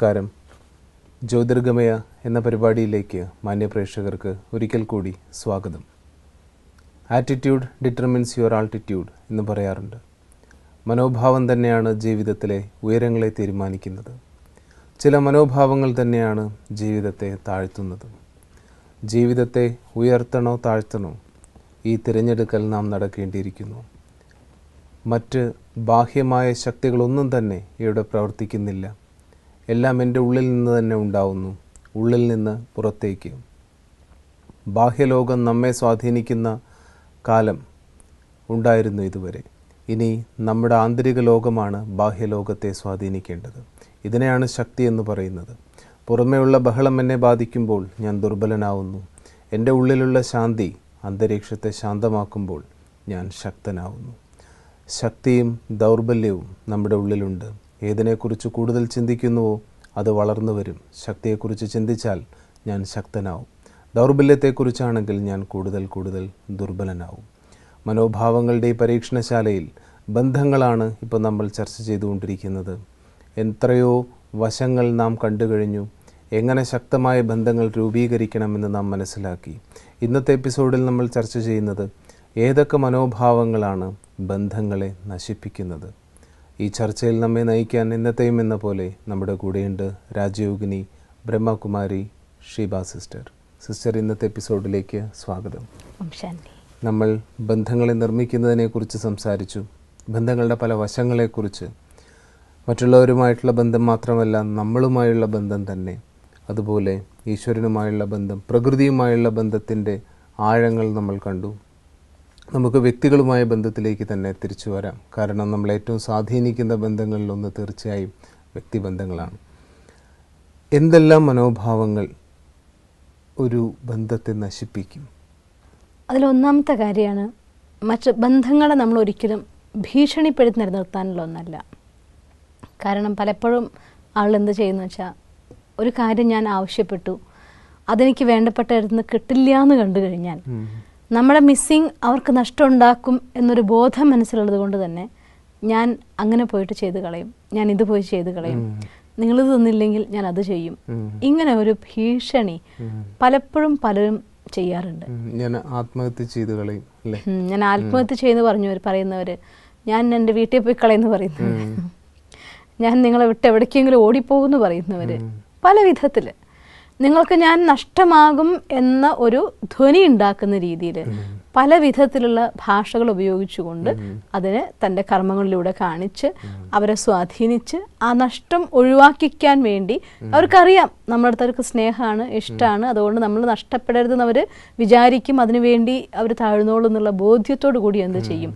നമസ്കാരം ജ്യോതിർഗമയ എന്ന പരിപാടിയിലേക്ക് മാന്യപ്രേക്ഷകർക്ക് ഒരിക്കൽ കൂടി സ്വാഗതം ആറ്റിറ്റ്യൂഡ് ഡിറ്റർമിൻസ് യുവർ ആൾട്ടിറ്റ്യൂഡ് എന്ന് പറയാറുണ്ട് മനോഭാവം തന്നെയാണ് ജീവിതത്തിലെ ഉയരങ്ങളെ തീരുമാനിക്കുന്നത് ചില മനോഭാവങ്ങൾ തന്നെയാണ് ജീവിതത്തെ താഴ്ത്തുന്നത് ജീവിതത്തെ ഉയർത്തണോ താഴ്ത്തണോ ഈ തിരഞ്ഞെടുക്കൽ നാം നടക്കേണ്ടിയിരിക്കുന്നു മറ്റ് ബാഹ്യമായ ശക്തികളൊന്നും തന്നെ ഇവിടെ പ്രവർത്തിക്കുന്നില്ല എല്ലാം എൻ്റെ ഉള്ളിൽ നിന്ന് തന്നെ ഉണ്ടാവുന്നു ഉള്ളിൽ നിന്ന് പുറത്തേക്ക് ബാഹ്യലോകം നമ്മെ സ്വാധീനിക്കുന്ന കാലം ഉണ്ടായിരുന്നു ഇതുവരെ ഇനി നമ്മുടെ ആന്തരിക ലോകമാണ് ബാഹ്യലോകത്തെ സ്വാധീനിക്കേണ്ടത് ഇതിനെയാണ് ശക്തി എന്ന് പറയുന്നത് പുറമേയുള്ള ബഹളം എന്നെ ബാധിക്കുമ്പോൾ ഞാൻ ദുർബലനാവുന്നു എൻ്റെ ഉള്ളിലുള്ള ശാന്തി അന്തരീക്ഷത്തെ ശാന്തമാക്കുമ്പോൾ ഞാൻ ശക്തനാവുന്നു ശക്തിയും ദൗർബല്യവും നമ്മുടെ ഉള്ളിലുണ്ട് ഏതിനെക്കുറിച്ച് കൂടുതൽ ചിന്തിക്കുന്നുവോ അത് വളർന്നു വരും ശക്തിയെക്കുറിച്ച് ചിന്തിച്ചാൽ ഞാൻ ശക്തനാവും ദൗർബല്യത്തെക്കുറിച്ചാണെങ്കിൽ ഞാൻ കൂടുതൽ കൂടുതൽ ദുർബലനാവും മനോഭാവങ്ങളുടെ ഈ പരീക്ഷണശാലയിൽ ബന്ധങ്ങളാണ് ഇപ്പോൾ നമ്മൾ ചർച്ച ചെയ്തുകൊണ്ടിരിക്കുന്നത് എത്രയോ വശങ്ങൾ നാം കണ്ടു കഴിഞ്ഞു എങ്ങനെ ശക്തമായ ബന്ധങ്ങൾ രൂപീകരിക്കണമെന്ന് നാം മനസ്സിലാക്കി ഇന്നത്തെ എപ്പിസോഡിൽ നമ്മൾ ചർച്ച ചെയ്യുന്നത് ഏതൊക്കെ മനോഭാവങ്ങളാണ് ബന്ധങ്ങളെ നശിപ്പിക്കുന്നത് ഈ ചർച്ചയിൽ നമ്മെ നയിക്കാൻ ഇന്നത്തെയും എന്ന പോലെ നമ്മുടെ കൂടെയുണ്ട് രാജയോഗിനി ബ്രഹ്മകുമാരി ഷീബ സിസ്റ്റർ സിസ്റ്റർ ഇന്നത്തെ എപ്പിസോഡിലേക്ക് സ്വാഗതം നമ്മൾ ബന്ധങ്ങളെ നിർമ്മിക്കുന്നതിനെക്കുറിച്ച് സംസാരിച്ചു ബന്ധങ്ങളുടെ പല വശങ്ങളെക്കുറിച്ച് മറ്റുള്ളവരുമായിട്ടുള്ള ബന്ധം മാത്രമല്ല നമ്മളുമായുള്ള ബന്ധം തന്നെ അതുപോലെ ഈശ്വരനുമായുള്ള ബന്ധം പ്രകൃതിയുമായുള്ള ബന്ധത്തിൻ്റെ ആഴങ്ങൾ നമ്മൾ കണ്ടു നമുക്ക് വ്യക്തികളുമായ ബന്ധത്തിലേക്ക് തന്നെ തിരിച്ചു വരാം കാരണം നമ്മൾ ഏറ്റവും സ്വാധീനിക്കുന്ന ബന്ധങ്ങളിലൊന്ന് തീർച്ചയായും വ്യക്തിബന്ധങ്ങളാണ് എന്തെല്ലാം മനോഭാവങ്ങൾ ഒരു ബന്ധത്തെ നശിപ്പിക്കും അതിലൊന്നാമത്തെ കാര്യമാണ് മറ്റ് ബന്ധങ്ങളെ നമ്മൾ ഒരിക്കലും ഭീഷണിപ്പെടുത്തി നിലനിർത്താനുള്ള ഒന്നല്ല കാരണം പലപ്പോഴും ആൾ എന്ത് ചെയ്യുന്നു വെച്ചാൽ ഒരു കാര്യം ഞാൻ ആവശ്യപ്പെട്ടു അതെനിക്ക് വേണ്ടപ്പെട്ട കിട്ടില്ല എന്ന് കണ്ടു കഴിഞ്ഞാൽ നമ്മുടെ മിസ്സിങ് അവർക്ക് നഷ്ടമുണ്ടാക്കും എന്നൊരു ബോധം മനസ്സിലുള്ളത് കൊണ്ട് തന്നെ ഞാൻ അങ്ങനെ പോയിട്ട് ചെയ്ത് കളയും ഞാൻ ഇത് പോയി ചെയ്ത് കളയും നിങ്ങളിത് തന്നില്ലെങ്കിൽ ഞാൻ അത് ചെയ്യും ഇങ്ങനെ ഒരു ഭീഷണി പലപ്പോഴും പലരും ചെയ്യാറുണ്ട് ഞാൻ ആത്മഹത്യ ചെയ്ത് കളയും ഞാൻ ആത്മഹത്യ ചെയ്ത് പറഞ്ഞു പറയുന്നവര് ഞാൻ എൻ്റെ വീട്ടിൽ പോയി കളയെന്ന് പറയുന്നവര് ഞാൻ നിങ്ങളെ വിട്ട് എവിടേക്കെങ്കിലും ഓടിപ്പോകുന്നു പറയുന്നവര് പല വിധത്തില് നിങ്ങൾക്ക് ഞാൻ നഷ്ടമാകും എന്ന ഒരു ധ്വനി ഉണ്ടാക്കുന്ന രീതിയിൽ പല വിധത്തിലുള്ള ഭാഷകൾ ഉപയോഗിച്ചുകൊണ്ട് അതിനെ തൻ്റെ കർമ്മങ്ങളിലൂടെ കാണിച്ച് അവരെ സ്വാധീനിച്ച് ആ നഷ്ടം ഒഴിവാക്കിക്കാൻ വേണ്ടി അവർക്കറിയാം നമ്മുടെ അടുത്തവർക്ക് സ്നേഹമാണ് ഇഷ്ടമാണ് അതുകൊണ്ട് നമ്മൾ നഷ്ടപ്പെടരുതെന്ന് അവർ വിചാരിക്കും അതിനുവേണ്ടി അവർ താഴ്ന്നോളൂ എന്നുള്ള ബോധ്യത്തോടു കൂടി എന്ത് ചെയ്യും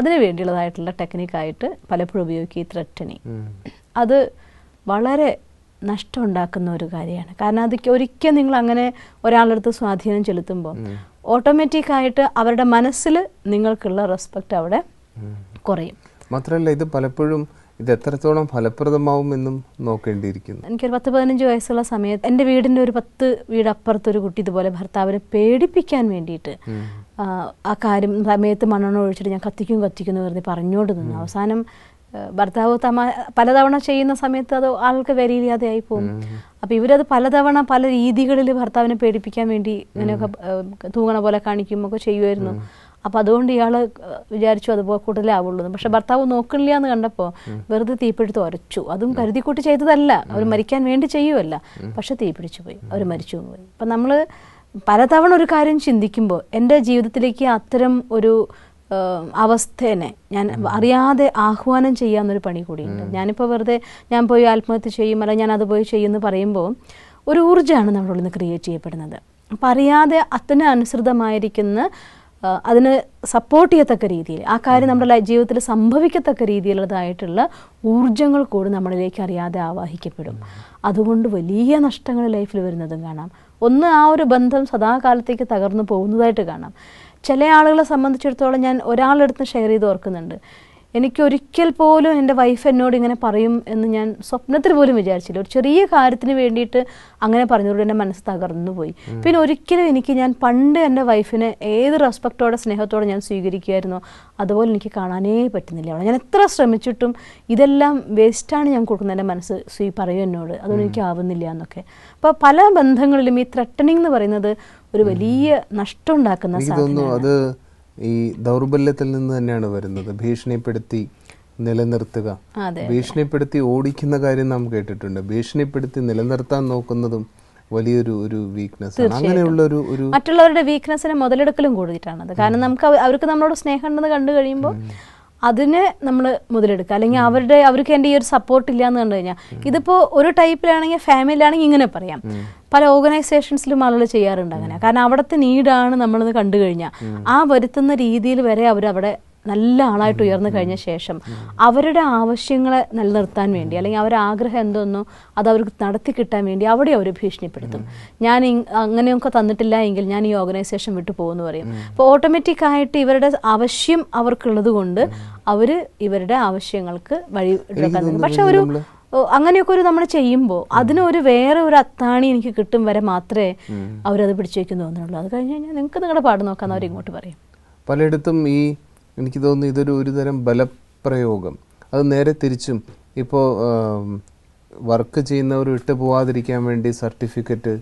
അതിനു വേണ്ടിയുള്ളതായിട്ടുള്ള ടെക്നിക്കായിട്ട് പലപ്പോഴും ഉപയോഗിക്കുക ഈ ത്രട്ടണി അത് വളരെ നഷ്ടമുണ്ടാക്കുന്ന ഒരു കാര്യമാണ് കാരണം അത് ഒരിക്കൽ നിങ്ങൾ അങ്ങനെ ഒരാളുടെ അടുത്ത് സ്വാധീനം ചെലുത്തുമ്പോൾ ഓട്ടോമാറ്റിക്കായിട്ട് അവരുടെ മനസ്സിൽ നിങ്ങൾക്കുള്ള റെസ്പെക്റ്റ് അവിടെ കുറയും മാത്രമല്ല ഇത് പലപ്പോഴും ഇത് എത്രത്തോളം ഫലപ്രദമാവും എന്നും നോക്കേണ്ടിയിരിക്കുന്നു എനിക്കൊരു പത്ത് പതിനഞ്ച് വയസ്സുള്ള സമയത്ത് എൻ്റെ വീടിൻ്റെ ഒരു പത്ത് അപ്പുറത്തൊരു കുട്ടി ഇതുപോലെ ഭർത്താവിനെ പേടിപ്പിക്കാൻ വേണ്ടിയിട്ട് ആ കാര്യം സമയത്ത് മണ്ണെണ്ണ ഒഴിച്ചിട്ട് ഞാൻ കത്തിക്കും കത്തിക്കും വെറുതെ പറഞ്ഞോണ്ട് നിന്നു അവസാനം ഭർത്താവ് തമ പലതവണ ചെയ്യുന്ന സമയത്ത് അത് ആൾക്ക് വരിയില്ലാതെ ആയി പോകും അപ്പൊ ഇവരത് പലതവണ പല രീതികളിൽ ഭർത്താവിനെ പേടിപ്പിക്കാൻ വേണ്ടി ഇങ്ങനെയൊക്കെ തൂങ്ങണ പോലെ കാണിക്കും ഒക്കെ ചെയ്യുമായിരുന്നു അപ്പൊ അതുകൊണ്ട് ഇയാൾ വിചാരിച്ചു അതുപോലെ കൂടുതലാവുള്ളൂ പക്ഷെ ഭർത്താവ് നോക്കില്ല എന്ന് കണ്ടപ്പോൾ വെറുതെ തീപിടുത്ത് ഉരച്ചു അതും കരുതിക്കൂട്ട് ചെയ്തതല്ല അവർ മരിക്കാൻ വേണ്ടി ചെയ്യുമല്ല പക്ഷെ തീപിടിച്ചു പോയി അവർ മരിച്ചു പോയി അപ്പൊ നമ്മൾ പലതവണ ഒരു കാര്യം ചിന്തിക്കുമ്പോൾ എൻ്റെ ജീവിതത്തിലേക്ക് അത്തരം ഒരു അവസ്ഥേനെ ഞാൻ അറിയാതെ ആഹ്വാനം ചെയ്യാമെന്നൊരു പണി കൂടിയുണ്ട് ഞാനിപ്പോൾ വെറുതെ ഞാൻ പോയി ആത്മഹത്യ ചെയ്യും അല്ലെങ്കിൽ ഞാൻ അത് പോയി ചെയ്യുമെന്ന് പറയുമ്പോൾ ഒരു ഊർജ്ജമാണ് നമ്മളുള്ളിൽ നിന്ന് ക്രിയേറ്റ് ചെയ്യപ്പെടുന്നത് അപ്പം അറിയാതെ അനുസൃതമായിരിക്കുന്ന അതിന് സപ്പോർട്ട് ചെയ്യത്തക്ക രീതിയിൽ ആ കാര്യം നമ്മുടെ ജീവിതത്തിൽ സംഭവിക്കത്തക്ക രീതിയിലുള്ളതായിട്ടുള്ള ഊർജ്ജങ്ങൾ കൂടി നമ്മളിലേക്ക് അറിയാതെ ആവാഹിക്കപ്പെടും അതുകൊണ്ട് വലിയ നഷ്ടങ്ങൾ ലൈഫിൽ വരുന്നതും കാണാം ഒന്ന് ആ ഒരു ബന്ധം സദാകാലത്തേക്ക് തകർന്നു പോകുന്നതായിട്ട് കാണാം ചില ആളുകളെ സംബന്ധിച്ചിടത്തോളം ഞാൻ ഒരാളെടുത്ത് ഷെയർ ചെയ്ത് ഓർക്കുന്നുണ്ട് എനിക്ക് ഒരിക്കൽ പോലും എൻ്റെ വൈഫ് എന്നോട് ഇങ്ങനെ പറയും എന്ന് ഞാൻ സ്വപ്നത്തിൽ പോലും വിചാരിച്ചില്ല ഒരു ചെറിയ കാര്യത്തിന് വേണ്ടിയിട്ട് അങ്ങനെ പറഞ്ഞുകൊണ്ട് എൻ്റെ മനസ്സ് തകർന്നു പോയി പിന്നെ ഒരിക്കലും എനിക്ക് ഞാൻ പണ്ട് എൻ്റെ വൈഫിനെ ഏത് റെസ്പെക്റ്റോടെ സ്നേഹത്തോടെ ഞാൻ സ്വീകരിക്കുമായിരുന്നോ അതുപോലെ എനിക്ക് കാണാനേ പറ്റുന്നില്ല അവളെ ഞാൻ എത്ര ശ്രമിച്ചിട്ടും ഇതെല്ലാം വേസ്റ്റാണ് ഞാൻ കൊടുക്കുന്നത് എൻ്റെ മനസ്സ് സ്വീ പറയും എന്നോട് അതുകൊണ്ട് എനിക്ക് ആവുന്നില്ല എന്നൊക്കെ അപ്പോൾ പല ബന്ധങ്ങളിലും ഈ ത്രട്ടണിങ് എന്ന് പറയുന്നത് ഒരു വലിയ നഷ്ടം ഉണ്ടാക്കുന്ന അത് ഈ ദൗർബല്യത്തിൽ നിന്ന് തന്നെയാണ് വരുന്നത് ഭീഷണിപ്പെടുത്തി നിലനിർത്തുക ഭീഷണിപ്പെടുത്തി ഓടിക്കുന്ന കാര്യം നാം കേട്ടിട്ടുണ്ട് ഭീഷണിപ്പെടുത്തി നിലനിർത്താൻ നോക്കുന്നതും വലിയൊരു ഒരു വീക്ക്നെസ് അങ്ങനെയുള്ള ഒരു ഒരു മറ്റുള്ളവരുടെ വീക്ക്നെസ്സിനെ മുതലെടുക്കലും കൂടുതലാണ് കാരണം നമുക്ക് അവർക്ക് നമ്മളോട് സ്നേഹം ഉണ്ടെന്ന് കണ്ടു കഴിയുമ്പോൾ അതിനെ നമ്മൾ മുതലെടുക്കുക അല്ലെങ്കിൽ അവരുടെ അവർക്ക് എൻ്റെ ഈ ഒരു സപ്പോർട്ട് ഇല്ല എന്ന് കണ്ടു കഴിഞ്ഞാൽ ഇതിപ്പോൾ ഒരു ടൈപ്പിലാണെങ്കിൽ ഫാമിലിയിലാണെങ്കിൽ ഇങ്ങനെ പറയാം പല ഓർഗനൈസേഷൻസിലും ആളുകൾ ചെയ്യാറുണ്ട് അങ്ങനെ കാരണം അവിടുത്തെ നീഡാണ് നമ്മളത് കണ്ടു കഴിഞ്ഞാൽ ആ വരുത്തുന്ന രീതിയിൽ വരെ അവർ അവിടെ നല്ല ആളായിട്ട് ഉയർന്നു കഴിഞ്ഞ ശേഷം അവരുടെ ആവശ്യങ്ങളെ നിലനിർത്താൻ വേണ്ടി അല്ലെങ്കിൽ അവരുടെ ആഗ്രഹം എന്തോന്നോ അത് അവർക്ക് നടത്തി കിട്ടാൻ വേണ്ടി അവിടെ അവർ ഭീഷണിപ്പെടുത്തും ഞാൻ അങ്ങനെയൊക്കെ തന്നിട്ടില്ല എങ്കിൽ ഞാൻ ഈ ഓർഗനൈസേഷൻ വിട്ടു പോകുമെന്ന് പറയും അപ്പോൾ ഓട്ടോമാറ്റിക് ആയിട്ട് ഇവരുടെ ആവശ്യം അവർക്കുള്ളത് കൊണ്ട് അവർ ഇവരുടെ ആവശ്യങ്ങൾക്ക് വഴി പക്ഷെ ഒരു അങ്ങനെയൊക്കെ ഒരു നമ്മൾ ചെയ്യുമ്പോൾ അതിനൊരു വേറെ ഒരു അത്താണി എനിക്ക് കിട്ടും വരെ മാത്രമേ അവരത് പിടിച്ചു വയ്ക്കുന്നു തോന്നുന്നുള്ളൂ അത് കഴിഞ്ഞ് കഴിഞ്ഞാൽ നിങ്ങൾക്ക് നിങ്ങളുടെ പാട് നോക്കാൻ അവർ ഇങ്ങോട്ട് പറയും പലയിടത്തും ഈ എനിക്ക് തോന്നുന്നു ഇതൊരു ഒരുതരം ബലപ്രയോഗം അത് നേരെ തിരിച്ചും ഇപ്പോൾ വർക്ക് ചെയ്യുന്നവർ വിട്ടു പോവാതിരിക്കാൻ വേണ്ടി സർട്ടിഫിക്കറ്റ്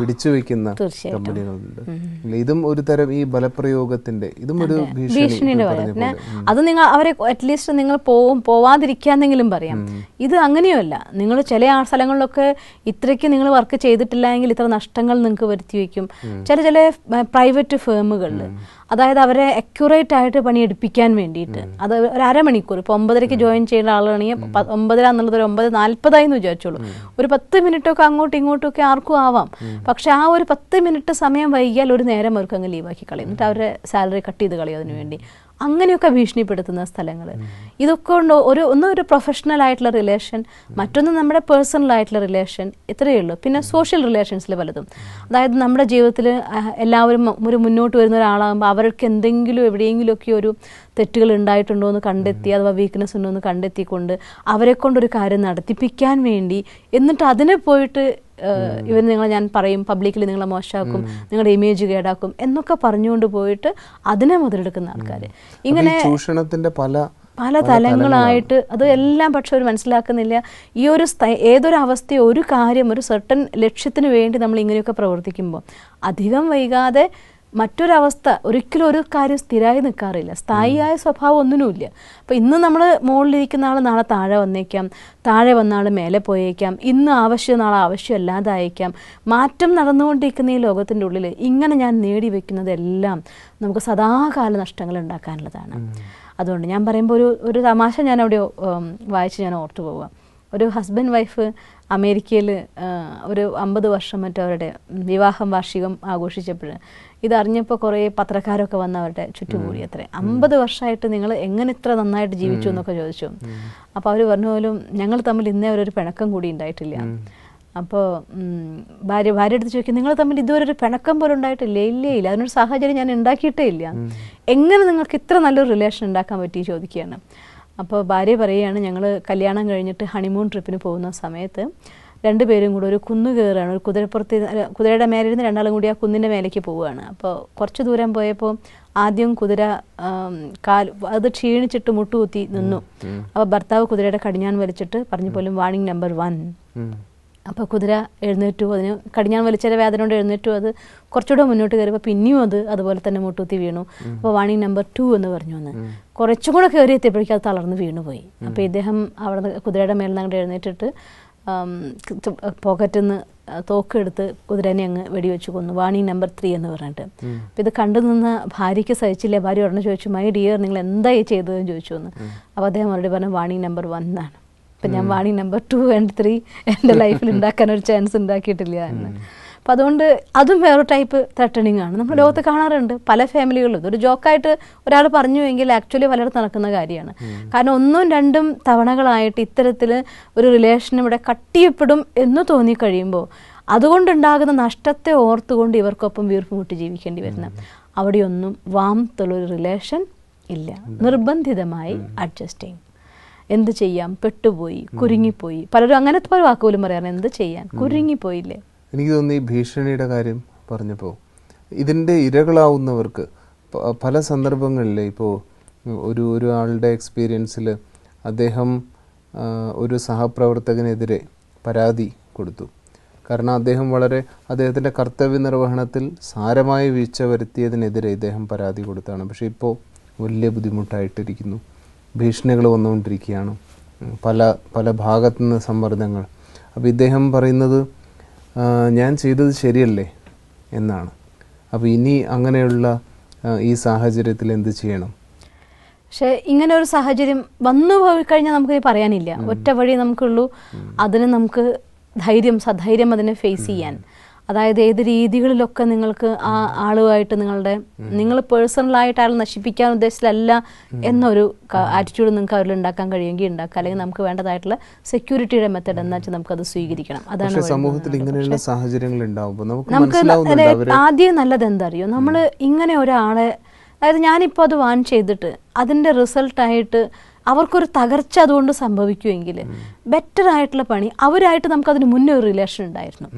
പിടിച്ചു വെക്കുന്ന കമ്പനികളുണ്ട് ഇതും ഒരു തരം ഈ ബലപ്രയോഗത്തിന്റെ ഇതും ഒരു ഭീഷണിയുടെ അത് നിങ്ങൾ അവരെ അറ്റ്ലീസ്റ്റ് നിങ്ങൾ പോവും പോവാതിരിക്കാന്നെങ്കിലും പറയാം ഇത് അങ്ങനെയല്ല നിങ്ങൾ ചില ആ സ്ഥലങ്ങളിലൊക്കെ ഇത്രയ്ക്ക് നിങ്ങൾ വർക്ക് ചെയ്തിട്ടില്ല എങ്കിൽ ഇത്ര നഷ്ടങ്ങൾ നിങ്ങൾക്ക് വരുത്തി വെക്കും ചില ചില പ്രൈവറ്റ് ഫേമുകളിൽ അതായത് അവരെ അക്യുറേറ്റ് ആയിട്ട് പണിയെടുപ്പിക്കാൻ വേണ്ടിയിട്ട് അത് ഒരു അരമണിക്കൂർ ഇപ്പൊ ഒമ്പതരയ്ക്ക് ജോയിൻ ചെയ്യുന്ന ആളാണെങ്കിൽ ഒമ്പതര എന്നുള്ളത് ഒരു ഒമ്പത് നാൽപ്പതായി എന്ന് വിചാരിച്ചോളൂ ഒരു പത്ത് മിനിറ്റൊക്കെ അങ്ങോട്ടും ഇങ്ങോട്ടും ഒക്കെ ആർക്കും ആവാം പക്ഷെ ആ ഒരു പത്ത് മിനിറ്റ് സമയം വൈകിയാൽ ഒരു നേരം അവർക്ക് അങ്ങ് ലീവാക്കി കളയും എന്നിട്ട് അവരുടെ സാലറി കട്ട് ചെയ്ത് കളയും അതിനുവേണ്ടി അങ്ങനെയൊക്കെ ഭീഷണിപ്പെടുത്തുന്ന സ്ഥലങ്ങൾ ഇതൊക്കെ ഉണ്ടോ ഒരു ഒന്ന് ഒരു പ്രൊഫഷണൽ ആയിട്ടുള്ള റിലേഷൻ മറ്റൊന്ന് നമ്മുടെ പേഴ്സണൽ ആയിട്ടുള്ള റിലേഷൻ ഇത്രയേ ഉള്ളൂ പിന്നെ സോഷ്യൽ റിലേഷൻസിൽ പലതും അതായത് നമ്മുടെ ജീവിതത്തിൽ എല്ലാവരും ഒരു മുന്നോട്ട് വരുന്ന ഒരാളാകുമ്പോൾ അവർക്ക് എന്തെങ്കിലും എവിടെയെങ്കിലുമൊക്കെ ഒരു തെറ്റുകൾ ഉണ്ടായിട്ടുണ്ടോ എന്ന് കണ്ടെത്തി അഥവാ വീക്ക്നെസ് ഉണ്ടോ എന്ന് കണ്ടെത്തിക്കൊണ്ട് അവരെ കാര്യം നടത്തിപ്പിക്കാൻ വേണ്ടി എന്നിട്ട് അതിനെ പോയിട്ട് ഇവർ നിങ്ങളെ ഞാൻ പറയും പബ്ലിക്കിൽ നിങ്ങളെ മോശമാക്കും നിങ്ങളുടെ ഇമേജ് കേടാക്കും എന്നൊക്കെ പറഞ്ഞുകൊണ്ട് പോയിട്ട് അതിനെ മുതലെടുക്കുന്ന ആൾക്കാർ ഇങ്ങനെ ചൂഷണത്തിന്റെ പല പല തലങ്ങളായിട്ട് അത് എല്ലാം പക്ഷെ അവർ മനസ്സിലാക്കുന്നില്ല ഈ ഒരു ഏതൊരു അവസ്ഥ ഒരു കാര്യം ഒരു സെർട്ടൻ ലക്ഷ്യത്തിന് വേണ്ടി നമ്മൾ ഇങ്ങനെയൊക്കെ പ്രവർത്തിക്കുമ്പോൾ അധികം വൈകാതെ മറ്റൊരവസ്ഥ ഒരിക്കലും ഒരു കാര്യം സ്ഥിരമായി നിൽക്കാറില്ല സ്ഥായിയായ സ്വഭാവം ഒന്നിനുമില്ല അപ്പോൾ ഇന്ന് നമ്മൾ മുകളിലിരിക്കുന്ന ആൾ നാളെ താഴെ വന്നേക്കാം താഴെ വന്ന ആൾ മേലെ പോയേക്കാം ഇന്ന് ആവശ്യം നാളെ ആവശ്യമല്ലാതായേക്കാം മാറ്റം നടന്നുകൊണ്ടിരിക്കുന്ന ഈ ലോകത്തിൻ്റെ ഉള്ളിൽ ഇങ്ങനെ ഞാൻ നേടി വെക്കുന്നതെല്ലാം നമുക്ക് സദാകാല നഷ്ടങ്ങൾ ഉണ്ടാക്കാനുള്ളതാണ് അതുകൊണ്ട് ഞാൻ പറയുമ്പോൾ ഒരു ഒരു തമാശ ഞാൻ അവിടെ വായിച്ച് ഞാൻ ഓർത്തു പോവുക ഒരു ഹസ്ബൻഡ് വൈഫ് അമേരിക്കയിൽ ഒരു അമ്പത് വർഷം മറ്റവരുടെ വിവാഹം വാർഷികം ആഘോഷിച്ചപ്പോൾ ഇതറിഞ്ഞപ്പോൾ കുറേ പത്രക്കാരൊക്കെ വന്ന് അവരുടെ ചുറ്റുകൂടി അത്രേ അമ്പത് വർഷമായിട്ട് നിങ്ങൾ എങ്ങനെ ഇത്ര നന്നായിട്ട് ജീവിച്ചു എന്നൊക്കെ ചോദിച്ചു അപ്പോൾ അവർ പറഞ്ഞ പോലും ഞങ്ങൾ തമ്മിൽ ഇന്നേ അവരൊരു പിണക്കം കൂടി ഉണ്ടായിട്ടില്ല അപ്പോൾ ഭാര്യ ഭാര്യ എടുത്ത് ചോദിക്കും നിങ്ങൾ തമ്മിൽ ഇതുവരെ ഒരു പിണക്കം പോലും ഉണ്ടായിട്ടില്ലേ ഇല്ലേ ഇല്ല അതിനൊരു സാഹചര്യം ഞാൻ ഉണ്ടാക്കിയിട്ടേ ഇല്ല എങ്ങനെ നിങ്ങൾക്ക് ഇത്ര നല്ലൊരു റിലേഷൻ ഉണ്ടാക്കാൻ പറ്റി ചോദിക്കുകയാണ് അപ്പോൾ ഭാര്യ പറയുകയാണ് ഞങ്ങൾ കല്യാണം കഴിഞ്ഞിട്ട് ഹണിമൂൺ ട്രിപ്പിന് പോകുന്ന സമയത്ത് രണ്ടുപേരും കൂടെ ഒരു കുന്നു കയറുകയാണ് ഒരു കുതിരപ്പുറത്ത് കുതിരയുടെ മേലിരുന്ന് രണ്ടാളും കൂടി ആ കുന്നിൻ്റെ മേലേക്ക് പോവുകയാണ് അപ്പോൾ കുറച്ച് ദൂരം പോയപ്പോൾ ആദ്യം കുതിര കാൽ അത് ക്ഷീണിച്ചിട്ട് മുട്ടുകുത്തി നിന്നു അപ്പോൾ ഭർത്താവ് കുതിരയുടെ കടിഞ്ഞാൻ വലിച്ചിട്ട് പറഞ്ഞു പോലും വാണിംഗ് നമ്പർ വൺ അപ്പോൾ കുതിര എഴുന്നേറ്റു അതിന് കടിഞ്ഞാൻ വലിച്ചൊരു വേദന കൊണ്ട് എഴുന്നേറ്റു അത് കുറച്ചുകൂടെ മുന്നോട്ട് കയറിയപ്പോൾ പിന്നെയും അത് അതുപോലെ തന്നെ മുട്ടുത്തി വീണു അപ്പോൾ വാണിംഗ് നമ്പർ ടു എന്ന് പറഞ്ഞു വന്ന് കുറച്ചും കൂടെ കയറി എത്തിയപ്പോഴേക്കും അത് തളർന്ന് വീണുപോയി അപ്പോൾ ഇദ്ദേഹം അവിടെ കുതിരയുടെ മേലിൽ നിന്ന് അങ്ങോട്ട് എഴുന്നേറ്റിട്ട് പോക്കറ്റിൽ നിന്ന് തോക്കെടുത്ത് കുതിരനെ അങ്ങ് വെടിവെച്ച് കൊന്നു വാണിംഗ് നമ്പർ ത്രീ എന്ന് പറഞ്ഞിട്ട് അപ്പം ഇത് കണ്ടുനിന്ന് ഭാര്യയ്ക്ക് സഹിച്ചില്ല ഭാര്യ ഉടനെ ചോദിച്ചു മൈ ഡിയർ നിങ്ങൾ എന്തായി ചെയ്തതെന്ന് ചോദിച്ചു എന്ന് അപ്പോൾ അദ്ദേഹം മറുപടി പറഞ്ഞു വാണിംഗ് നമ്പർ വൺ എന്നാണ് അപ്പം ഞാൻ warning number two and three എൻ്റെ ലൈഫിൽ ഉണ്ടാക്കാൻ ഒരു ചാൻസ് ഉണ്ടാക്കിയിട്ടില്ല എന്ന് അപ്പോൾ അതുകൊണ്ട് അതും വേറെ ടൈപ്പ് ത്രെട്ടണിങ് ആണ് നമ്മൾ ലോകത്ത് കാണാറുണ്ട് പല ഫാമിലികളിലും ഇതൊരു ജോക്കായിട്ട് ഒരാൾ പറഞ്ഞു എങ്കിൽ ആക്ച്വലി പലയിടത്ത് നടക്കുന്ന കാര്യമാണ് കാരണം ഒന്നും രണ്ടും തവണകളായിട്ട് ഇത്തരത്തിൽ ഒരു റിലേഷൻ ഇവിടെ കട്ടിയപ്പെടും എന്ന് തോന്നി കഴിയുമ്പോൾ അതുകൊണ്ടുണ്ടാകുന്ന നഷ്ടത്തെ ഓർത്തുകൊണ്ട് ഇവർക്കൊപ്പം വീർപ്പ് മുട്ടി ജീവിക്കേണ്ടി വരുന്ന അവിടെയൊന്നും വാമത്തുള്ളൊരു റിലേഷൻ ഇല്ല നിർബന്ധിതമായി ചെയ്യും എന്ത് ചെയ്യാം പെട്ടുപോയി കുരുങ്ങിപ്പോയി പലരും അങ്ങനത്തെ പല വാക്കുപോലും പറയാറ് എന്ത് ചെയ്യാൻ കുരുങ്ങിപ്പോയില്ലേ എനിക്ക് തോന്നി ഭീഷണിയുടെ കാര്യം പറഞ്ഞപ്പോൾ ഇതിൻ്റെ ഇരകളാവുന്നവർക്ക് പല സന്ദർഭങ്ങളിൽ ഇപ്പോൾ ഒരു ഒരു ആളുടെ എക്സ്പീരിയൻസിൽ അദ്ദേഹം ഒരു സഹപ്രവർത്തകനെതിരെ പരാതി കൊടുത്തു കാരണം അദ്ദേഹം വളരെ അദ്ദേഹത്തിൻ്റെ കർത്തവ്യ നിർവഹണത്തിൽ സാരമായി വീഴ്ച വരുത്തിയതിനെതിരെ ഇദ്ദേഹം പരാതി കൊടുത്താണ് പക്ഷേ ഇപ്പോൾ വലിയ ബുദ്ധിമുട്ടായിട്ടിരിക്കുന്നു ഭീഷണികൾ വന്നുകൊണ്ടിരിക്കുകയാണ് പല പല ഭാഗത്തു നിന്ന് സമ്മർദ്ദങ്ങൾ അപ്പോൾ ഇദ്ദേഹം പറയുന്നത് ഞാൻ ചെയ്തത് ശരിയല്ലേ എന്നാണ് അപ്പോൾ ഇനി അങ്ങനെയുള്ള ഈ സാഹചര്യത്തിൽ എന്ത് ചെയ്യണം പക്ഷേ ഇങ്ങനെ ഒരു സാഹചര്യം വന്നു പോയി കഴിഞ്ഞാൽ നമുക്ക് പറയാനില്ല ഒറ്റ വഴി നമുക്കുള്ളൂ അതിന് നമുക്ക് ധൈര്യം സധൈര്യം അതിനെ ഫേസ് ചെയ്യാൻ അതായത് ഏത് രീതികളിലൊക്കെ നിങ്ങൾക്ക് ആ ആളുമായിട്ട് നിങ്ങളുടെ നിങ്ങൾ പേഴ്സണലായിട്ട് ആൾ നശിപ്പിക്കാൻ ഉദ്ദേശത്തിലല്ല എന്നൊരു ആറ്റിറ്റ്യൂഡ് നിങ്ങൾക്ക് അവരിൽ ഉണ്ടാക്കാൻ കഴിയുമെങ്കിൽ ഉണ്ടാക്കുക അല്ലെങ്കിൽ നമുക്ക് വേണ്ടതായിട്ടുള്ള സെക്യൂരിറ്റിയുടെ മെത്തേഡ് എന്ന് വെച്ചാൽ നമുക്കത് സ്വീകരിക്കണം അതാണ് സമൂഹത്തിൽ ഇങ്ങനെയുള്ള സാഹചര്യങ്ങൾ ഉണ്ടാവുമ്പോൾ നമുക്ക് ആദ്യം നല്ലത് എന്താ അറിയോ നമ്മൾ ഇങ്ങനെ ഒരാളെ അതായത് ഞാനിപ്പോൾ അത് വാൻ ചെയ്തിട്ട് അതിൻ്റെ റിസൾട്ടായിട്ട് അവർക്കൊരു തകർച്ച അതുകൊണ്ട് സംഭവിക്കുമെങ്കിൽ ബെറ്റർ ആയിട്ടുള്ള പണി അവരായിട്ട് അതിന് മുന്നേ ഒരു റിലേഷൻ ഉണ്ടായിരുന്നു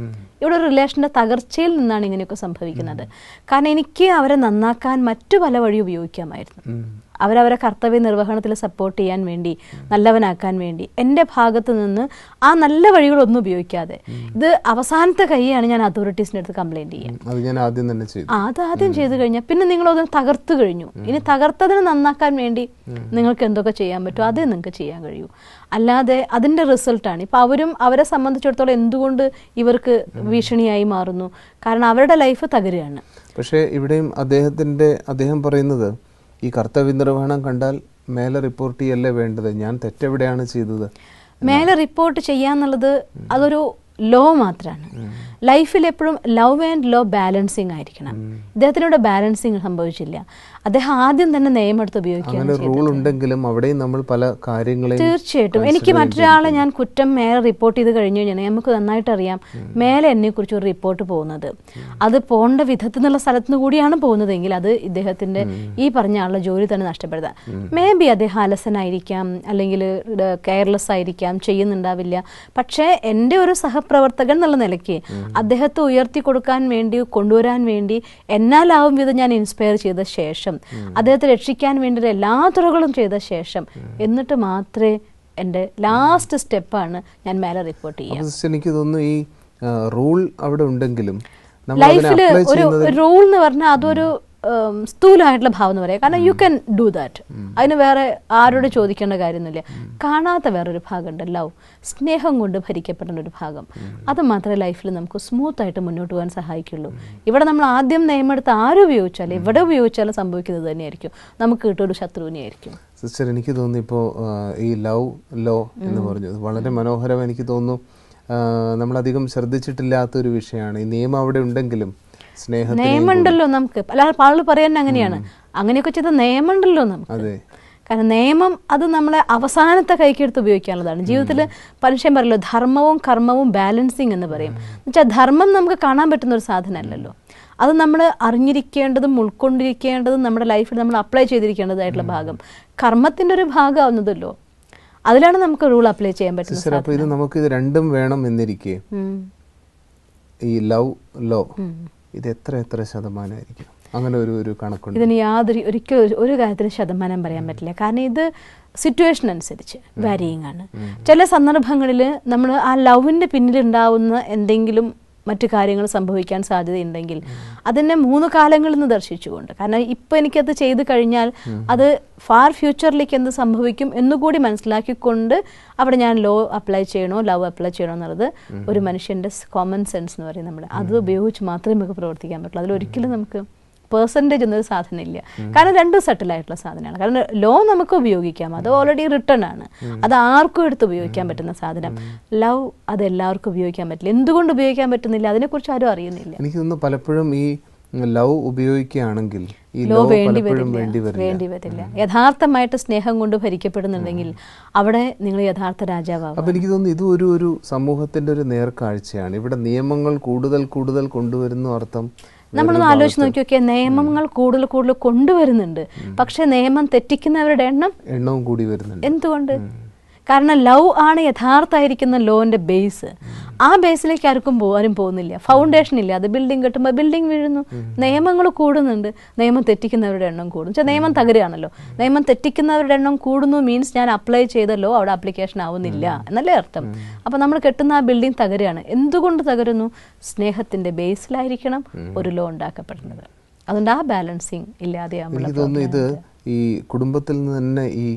ഇവിടെ ഒരു റിലേഷൻ്റെ തകർച്ചയിൽ നിന്നാണ് ഇങ്ങനെയൊക്കെ സംഭവിക്കുന്നത് കാരണം എനിക്ക് അവരെ നന്നാക്കാൻ മറ്റു പല വഴി ഉപയോഗിക്കാമായിരുന്നു അവരവരെ കർത്തവ്യ നിർവഹണത്തിൽ സപ്പോർട്ട് ചെയ്യാൻ വേണ്ടി നല്ലവനാക്കാൻ വേണ്ടി എൻ്റെ ഭാഗത്ത് നിന്ന് ആ നല്ല വഴികളൊന്നും ഉപയോഗിക്കാതെ ഇത് അവസാനത്തെ കൈയാണ് ഞാൻ അതോറിറ്റീസിൻ്റെ അടുത്ത് കംപ്ലൈൻറ്റ് ചെയ്യുക അത് ആദ്യം ചെയ്തു കഴിഞ്ഞാൽ പിന്നെ നിങ്ങളതൊന്ന് തകർത്തു കഴിഞ്ഞു ഇനി തകർത്തതിന് നന്നാക്കാൻ വേണ്ടി നിങ്ങൾക്ക് എന്തൊക്കെ ചെയ്യാൻ പറ്റുമോ അതേ നിങ്ങൾക്ക് ചെയ്യാൻ കഴിയൂ അല്ലാതെ അതിൻ്റെ റിസൾട്ടാണ് ഇപ്പം അവരും അവരെ സംബന്ധിച്ചിടത്തോളം എന്തുകൊണ്ട് ഇവർക്ക് ഭീഷണിയായി മാറുന്നു കാരണം അവരുടെ ലൈഫ് തകരുകയാണ് പക്ഷേ ഇവിടെയും അദ്ദേഹത്തിൻ്റെ അദ്ദേഹം പറയുന്നത് ഈ കർത്തവ്യ നിർവഹണം കണ്ടാൽ മേലെ റിപ്പോർട്ട് ചെയ്യല്ലേ വേണ്ടത് ഞാൻ തെറ്റെവിടെയാണ് ചെയ്തത് മേലെ റിപ്പോർട്ട് ചെയ്യാന്നുള്ളത് അതൊരു ലോ മാത്രമാണ് ലൈഫിൽ എപ്പോഴും ലവ് ആൻഡ് ലോ ബാലൻസിങ് ആയിരിക്കണം ഇദ്ദേഹത്തിനോട് ബാലൻസിങ് സംഭവിച്ചില്ല അദ്ദേഹം ആദ്യം തന്നെ നിയമമെടുത്ത് ഉപയോഗിക്കുകയും അവിടെയും നമ്മൾ പല തീർച്ചയായിട്ടും എനിക്ക് മറ്റൊരാളെ ഞാൻ കുറ്റം മേലെ റിപ്പോർട്ട് ചെയ്ത് കഴിഞ്ഞു കഴിഞ്ഞാൽ നമുക്ക് നന്നായിട്ട് അറിയാം മേലെ എന്നെ കുറിച്ച് ഒരു റിപ്പോർട്ട് പോകുന്നത് അത് പോകേണ്ട വിധത്തിൽ നിന്നുള്ള സ്ഥലത്തു നിന്ന് കൂടിയാണ് പോകുന്നതെങ്കിൽ അത് ഇദ്ദേഹത്തിന്റെ ഈ പറഞ്ഞ ആളുടെ ജോലി തന്നെ നഷ്ടപ്പെടുത്താം മേ ബി അദ്ദേഹം അലസനായിരിക്കാം അല്ലെങ്കിൽ കെയർലെസ് ആയിരിക്കാം ചെയ്യുന്നുണ്ടാവില്ല പക്ഷേ എൻ്റെ ഒരു സഹപ്രവർത്തകൻ എന്നുള്ള നിലയ്ക്ക് അദ്ദേഹത്തെ ഉയർത്തി കൊടുക്കാൻ വേണ്ടി കൊണ്ടുവരാൻ വേണ്ടി എന്നാലാവും വിധം ഞാൻ ഇൻസ്പയർ ചെയ്ത ശേഷം അദ്ദേഹത്തെ രക്ഷിക്കാൻ വേണ്ടിയിട്ട് എല്ലാ തുറകളും ചെയ്ത ശേഷം എന്നിട്ട് മാത്രമേ എൻ്റെ ലാസ്റ്റ് സ്റ്റെപ്പാണ് ഞാൻ മേലെ റിപ്പോർട്ട് ചെയ്യുക എനിക്ക് തോന്നുന്നു ഈ റൂൾ അവിടെ ഉണ്ടെങ്കിലും ലൈഫിൽ ഒരു റൂൾ എന്ന് പറഞ്ഞാൽ അതൊരു സ്ഥൂലമായിട്ടുള്ള ഭാവം എന്ന് പറയാം കാരണം യു ക്യാൻ ഡു ദാറ്റ് അതിന് വേറെ ആരോട് ചോദിക്കേണ്ട കാര്യമൊന്നുമില്ല കാണാത്ത വേറൊരു ഭാഗമുണ്ട് ലവ് സ്നേഹം കൊണ്ട് ഭരിക്കപ്പെടുന്ന ഒരു ഭാഗം അത് മാത്രമേ ലൈഫിൽ നമുക്ക് സ്മൂത്ത് ആയിട്ട് മുന്നോട്ട് പോകാൻ സഹായിക്കുള്ളൂ ഇവിടെ നമ്മൾ ആദ്യം നിയമെടുത്ത് ആര് ഉപയോഗിച്ചാലും എവിടെ ഉപയോഗിച്ചാലും സംഭവിക്കുന്നത് തന്നെയായിരിക്കും നമുക്ക് കിട്ടൊരു ശത്രുവിനെയായിരിക്കും സിസ്റ്റർ എനിക്ക് തോന്നുന്നു ഇപ്പോൾ ഈ ലവ് ലോ എന്ന് പറഞ്ഞത് വളരെ മനോഹരം എനിക്ക് തോന്നുന്നു നമ്മളധികം ശ്രദ്ധിച്ചിട്ടില്ലാത്തൊരു വിഷയമാണ് ഈ നിയമം അവിടെ ഉണ്ടെങ്കിലും നിയമമുണ്ടല്ലോ നമുക്ക് പല പാള് പറയുന്ന അങ്ങനെയാണ് അങ്ങനെയൊക്കെ ചെയ്ത നിയമമുണ്ടല്ലോ നമുക്ക് കാരണം നിയമം അത് നമ്മളെ അവസാനത്തെ കൈക്കെടുത്ത് ഉപയോഗിക്കാനുള്ളതാണ് ജീവിതത്തിൽ മനുഷ്യൻ പറയല്ലോ ധർമ്മവും കർമ്മവും ബാലൻസിങ് എന്ന് പറയും എന്നുവെച്ചാൽ ധർമ്മം നമുക്ക് കാണാൻ പറ്റുന്ന ഒരു സാധനമല്ലല്ലോ അത് നമ്മൾ അറിഞ്ഞിരിക്കേണ്ടതും ഉൾക്കൊണ്ടിരിക്കേണ്ടതും നമ്മുടെ ലൈഫിൽ നമ്മൾ അപ്ലൈ ചെയ്തിരിക്കേണ്ടതായിട്ടുള്ള ഭാഗം കർമ്മത്തിൻ്റെ ഒരു ഭാഗമാവുന്നതല്ലോ അതിലാണ് നമുക്ക് റൂൾ അപ്ലൈ ചെയ്യാൻ പറ്റുന്നത് അപ്പോൾ ഇത് നമുക്ക് ഇത് രണ്ടും വേണം എന്നിരിക്കെ ഈ ലവ് ലോ ഇത് എത്ര എത്ര ശതമാനമായിരിക്കും അങ്ങനെ ഒരു ഒരു കണക്കുണ്ട് ഇതിന് യാതൊരു ഒരിക്കലും ഒരു കാര്യത്തിന് ശതമാനം പറയാൻ പറ്റില്ല കാരണം ഇത് സിറ്റുവേഷൻ അനുസരിച്ച് വാരിയിങ് ആണ് ചില സന്ദർഭങ്ങളിൽ നമ്മൾ ആ ലവിൻ്റെ പിന്നിലുണ്ടാവുന്ന എന്തെങ്കിലും മറ്റു കാര്യങ്ങൾ സംഭവിക്കാൻ സാധ്യതയുണ്ടെങ്കിൽ അതിനെ മൂന്ന് കാലങ്ങളിൽ നിന്ന് ദർശിച്ചുകൊണ്ട് കാരണം ഇപ്പം എനിക്കത് ചെയ്തു കഴിഞ്ഞാൽ അത് ഫാർ ഫ്യൂച്ചറിലേക്ക് എന്ത് സംഭവിക്കും എന്നുകൂടി മനസ്സിലാക്കിക്കൊണ്ട് അവിടെ ഞാൻ ലോ അപ്ലൈ ചെയ്യണോ ലവ് അപ്ലൈ ചെയ്യണോ എന്നുള്ളത് ഒരു മനുഷ്യൻ്റെ കോമൺ സെൻസ് എന്ന് പറയും നമ്മൾ അത് ഉപയോഗിച്ച് മാത്രമേ നമുക്ക് പ്രവർത്തിക്കാൻ പറ്റുള്ളൂ അതിലൊരിക്കലും നമുക്ക് പെർസെൻറ്റേജ് എന്നൊരു സാധനം ഇല്ല കാരണം രണ്ടും സെറ്റിൽ ആയിട്ടുള്ള സാധനമാണ് കാരണം ലോ നമുക്ക് ഉപയോഗിക്കാം അത് ഓൾറെഡി റിട്ടേൺ ആണ് അത് ആർക്കും എടുത്ത് ഉപയോഗിക്കാൻ പറ്റുന്ന സാധനം ലവ് അത് എല്ലാവർക്കും ഉപയോഗിക്കാൻ പറ്റില്ല എന്തുകൊണ്ട് ഉപയോഗിക്കാൻ പറ്റുന്നില്ല അതിനെക്കുറിച്ച് ആരും അറിയുന്നില്ല എനിക്ക് തോന്നുന്നു പലപ്പോഴും ഈ ലവ് ഉപയോഗിക്കുകയാണെങ്കിൽ ലോ വേണ്ടി വരില്ല വേണ്ടി വരില്ല യഥാർത്ഥമായിട്ട് സ്നേഹം കൊണ്ട് ഭരിക്കപ്പെടുന്നുണ്ടെങ്കിൽ അവിടെ നിങ്ങൾ യഥാർത്ഥ രാജാവാകും അപ്പൊ എനിക്ക് തോന്നുന്നു ഇത് ഒരു ഒരു സമൂഹത്തിന്റെ ഒരു നേർക്കാഴ്ചയാണ് ഇവിടെ നിയമങ്ങൾ കൂടുതൽ കൂടുതൽ കൊണ്ടുവരുന്ന അർത്ഥം നമ്മളൊന്ന് ആലോചിച്ച് നോക്കിയൊക്കെ നിയമങ്ങൾ കൂടുതൽ കൂടുതൽ കൊണ്ടുവരുന്നുണ്ട് പക്ഷെ നിയമം തെറ്റിക്കുന്നവരുടെ എണ്ണം എണ്ണവും കൂടി വരുന്നുണ്ട് എന്തുകൊണ്ട് കാരണം ലവ് ആണ് യഥാർത്ഥമായിരിക്കുന്ന ലോന്റെ ബേസ് ആ ബേസിലേക്ക് ആർക്കും പോകാനും പോകുന്നില്ല ഫൗണ്ടേഷൻ ഇല്ല അത് ബിൽഡിംഗ് കെട്ടുമ്പോൾ ബിൽഡിംഗ് വീഴുന്നു നിയമങ്ങൾ കൂടുന്നുണ്ട് നിയമം തെറ്റിക്കുന്നവരുടെ എണ്ണം കൂടും പക്ഷേ നിയമം തകരുകയാണല്ലോ നിയമം തെറ്റിക്കുന്നവരുടെ എണ്ണം കൂടുന്നു മീൻസ് ഞാൻ അപ്ലൈ ചെയ്തല്ലോ അവിടെ ആപ്ലിക്കേഷൻ ആവുന്നില്ല എന്നല്ലേ അർത്ഥം അപ്പോൾ നമ്മൾ കെട്ടുന്ന ആ ബിൽഡിംഗ് തകരുകയാണ് എന്തുകൊണ്ട് തകരുന്നു സ്നേഹത്തിൻ്റെ ബേസിലായിരിക്കണം ഒരു ലോ ഉണ്ടാക്കപ്പെടുന്നത് അതുകൊണ്ട് ആ ബാലൻസിങ് ഇല്ലാതെയാണ് ഇത് ഈ കുടുംബത്തിൽ നിന്ന് തന്നെ ഈ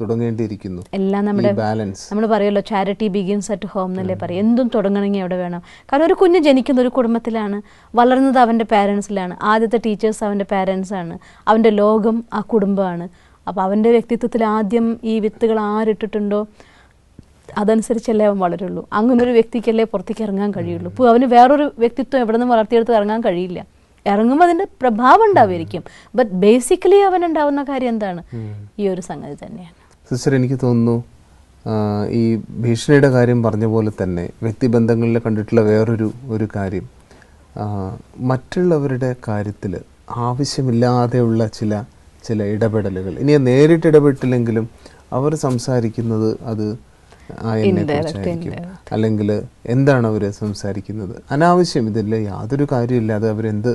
തുടങ്ങേണ്ടിയിരിക്കുന്നു എല്ലാം നമ്മുടെ ബാലൻസ് നമ്മൾ പറയുമല്ലോ ചാരിറ്റി ബിഗിൻസ് അറ്റ് ഹോം എന്നല്ലേ പറയും എന്തും തുടങ്ങണമെങ്കിൽ അവിടെ വേണം കാരണം ഒരു കുഞ്ഞ് ജനിക്കുന്ന ഒരു കുടുംബത്തിലാണ് വളർന്നത് അവൻ്റെ പാരൻസിലാണ് ആദ്യത്തെ ടീച്ചേഴ്സ് അവൻ്റെ പാരൻസാണ് അവൻ്റെ ലോകം ആ കുടുംബമാണ് അപ്പോൾ അവൻ്റെ വ്യക്തിത്വത്തിൽ ആദ്യം ഈ വിത്തുകൾ ആരിട്ടിട്ടുണ്ടോ അതനുസരിച്ചല്ലേ അവൻ വളരുള്ളൂ അങ്ങനെ ഒരു വ്യക്തിക്കല്ലേ പുറത്തേക്ക് ഇറങ്ങാൻ കഴിയുള്ളൂ ഇപ്പോൾ അവന് വേറൊരു വ്യക്തിത്വം എവിടെ നിന്ന് വളർത്തിയെടുത്ത് ഇറങ്ങാൻ കഴിയില്ല ഇറങ്ങുമ്പോൾ അതിൻ്റെ പ്രഭാവം ഉണ്ടാവുമായിരിക്കും ബട്ട് ബേസിക്കലി അവൻ ഉണ്ടാവുന്ന കാര്യം എന്താണ് ഈ ഒരു സംഗതി തന്നെയാണ് സിസ്റ്റർ എനിക്ക് തോന്നുന്നു ഈ ഭീഷണിയുടെ കാര്യം പറഞ്ഞ പോലെ തന്നെ വ്യക്തിബന്ധങ്ങളിൽ കണ്ടിട്ടുള്ള വേറൊരു ഒരു കാര്യം മറ്റുള്ളവരുടെ കാര്യത്തിൽ ആവശ്യമില്ലാതെയുള്ള ചില ചില ഇടപെടലുകൾ ഇനി നേരിട്ട് ഇടപെട്ടില്ലെങ്കിലും അവർ സംസാരിക്കുന്നത് അത് അല്ലെങ്കിൽ എന്താണ് അവർ സംസാരിക്കുന്നത് അനാവശ്യം ഇതില്ല യാതൊരു കാര്യമില്ലാതെ അവരെന്ത്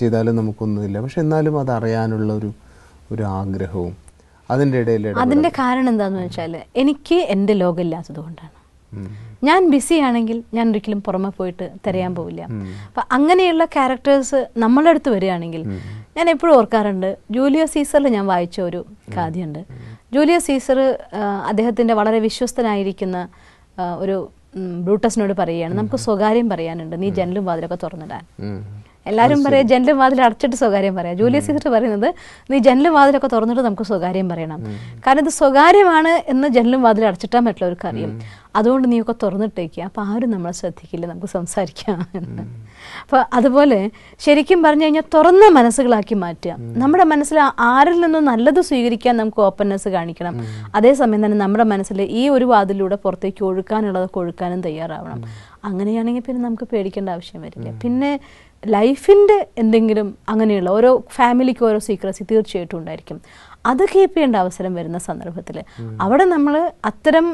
ചെയ്താലും നമുക്കൊന്നുമില്ല പക്ഷെ എന്നാലും അത് അറിയാനുള്ള ഒരു ഒരു ആഗ്രഹവും അതിന്റെ ഇടയിൽ അതിന്റെ കാരണം എന്താന്ന് വെച്ചാൽ എനിക്ക് എൻ്റെ ഇല്ലാത്തത് കൊണ്ടാണ് ഞാൻ ബിസി ആണെങ്കിൽ ഞാൻ ഒരിക്കലും പുറമെ പോയിട്ട് തിരയാൻ പോവില്ല അപ്പൊ അങ്ങനെയുള്ള ക്യാരക്ടേഴ്സ് നമ്മളെ അടുത്ത് വരികയാണെങ്കിൽ ഞാൻ എപ്പോഴും ഓർക്കാറുണ്ട് ജൂലിയസ് സീസറിൽ ഞാൻ വായിച്ച ഒരു കാഥയുണ്ട് ജൂലിയസ് സീസർ അദ്ദേഹത്തിന്റെ വളരെ വിശ്വസ്തനായിരിക്കുന്ന ഒരു ബ്രൂട്ടസിനോട് പറയുകയാണ് നമുക്ക് സ്വകാര്യം പറയാനുണ്ട് നീ ജനലും വാതിലൊക്കെ തുറന്നിടാൻ എല്ലാവരും പറയാം ജനലും വാതിൽ അടച്ചിട്ട് സ്വകാര്യം പറയാം ജൂലിയസ് സീസർ പറയുന്നത് നീ ജനലും വാതിലൊക്കെ തുറന്നിട്ട് നമുക്ക് സ്വകാര്യം പറയണം കാരണം ഇത് സ്വകാര്യമാണ് എന്ന് ജനലും വാതിൽ അടച്ചിട്ടാൽ മറ്റുള്ളവർക്ക് അറിയും അതുകൊണ്ട് നീയൊക്കെ തുറന്നിട്ടേക്കുക അപ്പം ആരും നമ്മളെ ശ്രദ്ധിക്കില്ല നമുക്ക് സംസാരിക്കാം എന്ന് അപ്പോൾ അതുപോലെ ശരിക്കും പറഞ്ഞു കഴിഞ്ഞാൽ തുറന്ന മനസ്സുകളാക്കി മാറ്റുക നമ്മുടെ മനസ്സിൽ ആരിൽ നിന്നും നല്ലത് സ്വീകരിക്കാൻ നമുക്ക് ഓപ്പൺനെസ് കാണിക്കണം അതേസമയം തന്നെ നമ്മുടെ മനസ്സിൽ ഈ ഒരു വാതിലൂടെ പുറത്തേക്ക് ഒഴുക്കാനുള്ളതൊക്കെ ഒഴുക്കാനും തയ്യാറാവണം അങ്ങനെയാണെങ്കിൽ പിന്നെ നമുക്ക് പേടിക്കേണ്ട ആവശ്യം വരില്ല പിന്നെ ലൈഫിൻ്റെ എന്തെങ്കിലും അങ്ങനെയുള്ള ഓരോ ഫാമിലിക്ക് ഓരോ സീക്രസി തീർച്ചയായിട്ടും ഉണ്ടായിരിക്കും അത് കീപ്പ് ചെയ്യേണ്ട അവസരം വരുന്ന സന്ദർഭത്തിൽ അവിടെ നമ്മൾ അത്തരം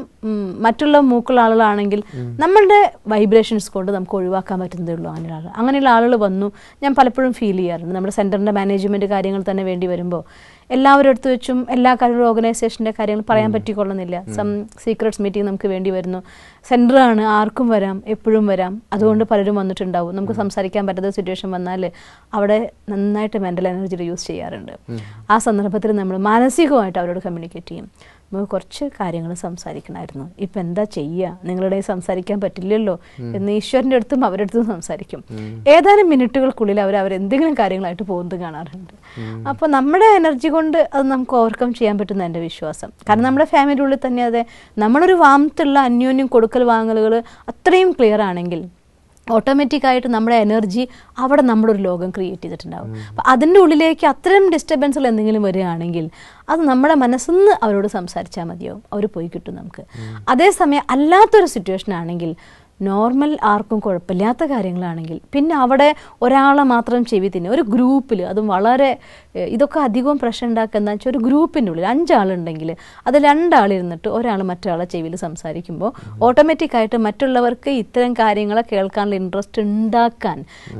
മറ്റുള്ള മൂക്കുള്ള ആളുകളാണെങ്കിൽ നമ്മളുടെ വൈബ്രേഷൻസ് കൊണ്ട് നമുക്ക് ഒഴിവാക്കാൻ പറ്റുന്നതേ ഉള്ളൂ അങ്ങനെയുള്ള ആളുകൾ അങ്ങനെയുള്ള ആളുകൾ വന്നു ഞാൻ പലപ്പോഴും ഫീൽ ചെയ്യാറുണ്ട് നമ്മുടെ സെൻറ്ററിൻ്റെ മാനേജ്മെൻറ്റ് കാര്യങ്ങൾ തന്നെ വേണ്ടി വരുമ്പോൾ എല്ലാവരും അടുത്ത് വെച്ചും എല്ലാ കാര്യങ്ങളും ഓർഗനൈസേഷൻ്റെ കാര്യങ്ങൾ പറയാൻ പറ്റിക്കൊള്ളുന്നില്ല സം സീക്രട്സ് മീറ്റിംഗ് നമുക്ക് വേണ്ടി വരുന്നു സെൻറ്ററാണ് ആർക്കും വരാം എപ്പോഴും വരാം അതുകൊണ്ട് പലരും വന്നിട്ടുണ്ടാവും നമുക്ക് സംസാരിക്കാൻ പറ്റാത്ത സിറ്റുവേഷൻ വന്നാൽ അവിടെ നന്നായിട്ട് മെൻ്റൽ എനർജി യൂസ് ചെയ്യാറുണ്ട് ആ സന്ദർഭത്തിൽ നമ്മൾ മാനസികമായിട്ട് അവരോട് കമ്മ്യൂണിക്കേറ്റ് ചെയ്യും നമുക്ക് കുറച്ച് കാര്യങ്ങൾ സംസാരിക്കണമായിരുന്നു ഇപ്പം എന്താ ചെയ്യുക നിങ്ങളുടെ സംസാരിക്കാൻ പറ്റില്ലല്ലോ എന്ന് ഈശ്വരൻ്റെ അടുത്തും അവരുടെ അടുത്തും സംസാരിക്കും ഏതാനും മിനിറ്റുകൾക്കുള്ളിൽ അവർ അവരെന്തെങ്കിലും കാര്യങ്ങളായിട്ട് പോകുന്നത് കാണാറുണ്ട് അപ്പോൾ നമ്മുടെ എനർജി കൊണ്ട് അത് നമുക്ക് ഓവർകം ചെയ്യാൻ പറ്റുന്ന എൻ്റെ വിശ്വാസം കാരണം നമ്മുടെ ഫാമിലി ഉള്ളിൽ തന്നെ അതെ നമ്മളൊരു വാമത്തുള്ള അന്യോന്യം കൊടുക്കൽ വാങ്ങലുകൾ അത്രയും ക്ലിയർ ആണെങ്കിൽ ഓട്ടോമാറ്റിക്കായിട്ട് നമ്മുടെ എനർജി അവിടെ നമ്മുടെ ഒരു ലോകം ക്രിയേറ്റ് ചെയ്തിട്ടുണ്ടാവും അപ്പം അതിൻ്റെ ഉള്ളിലേക്ക് അത്തരം ഡിസ്റ്റർബൻസുകൾ എന്തെങ്കിലും വരികയാണെങ്കിൽ അത് നമ്മുടെ മനസ്സിന്ന് അവരോട് സംസാരിച്ചാൽ മതിയാവും അവർ പോയി കിട്ടും നമുക്ക് അതേസമയം അല്ലാത്തൊരു സിറ്റുവേഷൻ ആണെങ്കിൽ നോർമൽ ആർക്കും കുഴപ്പമില്ലാത്ത കാര്യങ്ങളാണെങ്കിൽ പിന്നെ അവിടെ ഒരാളെ മാത്രം ചെവി ഒരു ഗ്രൂപ്പിൽ അതും വളരെ ഇതൊക്കെ അധികവും പ്രശ്നം ഉണ്ടാക്കുന്ന വെച്ചാൽ ഒരു ഗ്രൂപ്പിൻ്റെ ഉള്ളിൽ അഞ്ചാളുണ്ടെങ്കിൽ അത് രണ്ടാളിരുന്നിട്ട് ഒരാൾ മറ്റൊരാളെ ചെവിൽ സംസാരിക്കുമ്പോൾ ഓട്ടോമാറ്റിക്കായിട്ട് മറ്റുള്ളവർക്ക് ഇത്തരം കാര്യങ്ങളെ കേൾക്കാനുള്ള ഇൻട്രസ്റ്റ് ഉണ്ടാക്കാൻ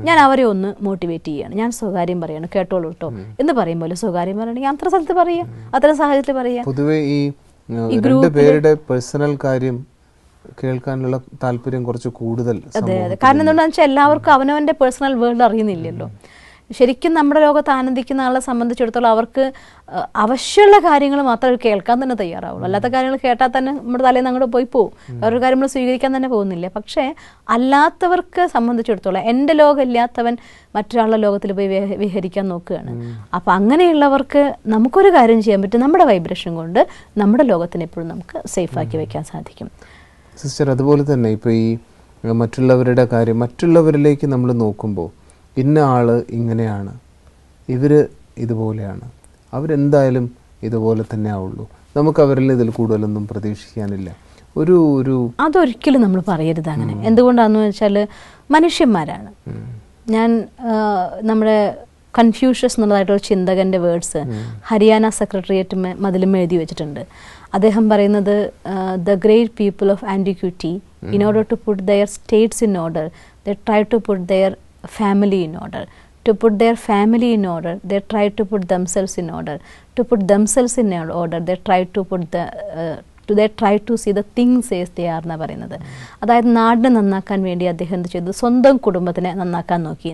ഞാൻ അവരെ ഒന്ന് മോട്ടിവേറ്റ് ചെയ്യാണ് ഞാൻ സ്വകാര്യം പറയാണ് കേട്ടോളൂ കേട്ടോ എന്ന് പറയുമ്പോൾ സ്വകാര്യം പറയണമെങ്കിൽ അത്ര സ്ഥലത്ത് പറയുക അത്തരം സാഹചര്യത്തിൽ പറയുക പൊതുവേ ഈ പേരുടെ പേഴ്സണൽ കാര്യം കേൾക്കാനുള്ള താല്പര്യം കുറച്ച് കൂടുതൽ അതെ അതെ കാരണം എന്താണെന്ന് വെച്ചാൽ എല്ലാവർക്കും അവനവന്റെ പേഴ്സണൽ വേൾഡ് അറിയുന്നില്ലല്ലോ ശരിക്കും നമ്മുടെ ലോകത്ത് ആനന്ദിക്കുന്ന ആളെ സംബന്ധിച്ചിടത്തോളം അവർക്ക് അവശ്യമുള്ള കാര്യങ്ങൾ മാത്രമേ കേൾക്കാൻ തന്നെ തയ്യാറാവുള്ളൂ അല്ലാത്ത കാര്യങ്ങൾ കേട്ടാൽ തന്നെ നമ്മുടെ തലേന്ന് അങ്ങോട്ട് പോയി പോകും ഓരോ കാര്യങ്ങൾ നമ്മൾ സ്വീകരിക്കാൻ തന്നെ പോകുന്നില്ല പക്ഷേ അല്ലാത്തവർക്ക് സംബന്ധിച്ചിടത്തോളം എൻ്റെ ലോകമില്ലാത്തവൻ മറ്റൊരാളുടെ ലോകത്തിൽ പോയി വിഹരിക്കാൻ നോക്കുകയാണ് അപ്പോൾ അങ്ങനെയുള്ളവർക്ക് നമുക്കൊരു കാര്യം ചെയ്യാൻ പറ്റും നമ്മുടെ വൈബ്രേഷൻ കൊണ്ട് നമ്മുടെ ലോകത്തിനെ എപ്പോഴും നമുക്ക് സേഫാക്കി വയ്ക്കാൻ സാധിക്കും സിസ്റ്റർ അതുപോലെ തന്നെ ഇപ്പോൾ ഈ മറ്റുള്ളവരുടെ കാര്യം മറ്റുള്ളവരിലേക്ക് നമ്മൾ നോക്കുമ്പോൾ ഇന്ന ആൾ ഇങ്ങനെയാണ് ഇവർ ഇതുപോലെയാണ് അവരെന്തായാലും ഇതുപോലെ തന്നെ ആവുള്ളൂ നമുക്ക് അവരിൽ ഇതിൽ കൂടുതലൊന്നും പ്രതീക്ഷിക്കാനില്ല ഒരു ഒരു അതൊരിക്കലും നമ്മൾ പറയരുത് അങ്ങനെ എന്തുകൊണ്ടാണെന്ന് വെച്ചാൽ മനുഷ്യന്മാരാണ് ഞാൻ നമ്മുടെ കൺഫ്യൂഷ്യസ് എന്നുള്ളതായിട്ടുള്ള ചിന്തകൻ്റെ വേർഡ്സ് ഹരിയാന സെക്രട്ടേറിയറ്റ് മതിലും എഴുതി വെച്ചിട്ടുണ്ട് അദ്ദേഹം പറയുന്നത് the great people of antiquity in order to put their states in order the try to put their family in order to put their family in order the try to put themselves in order to put themselves in order the try to put the to they try to see the things as they are എന്ന് പറയുന്നത് അതായത് നാടിനെ നന്നാക്കാൻ വേണ്ടി അദ്ദേഹം എന്ത് ചെയ്തു സ്വന്തം കുടുംബത്തിനെ നന്നാക്കാൻ നോക്കി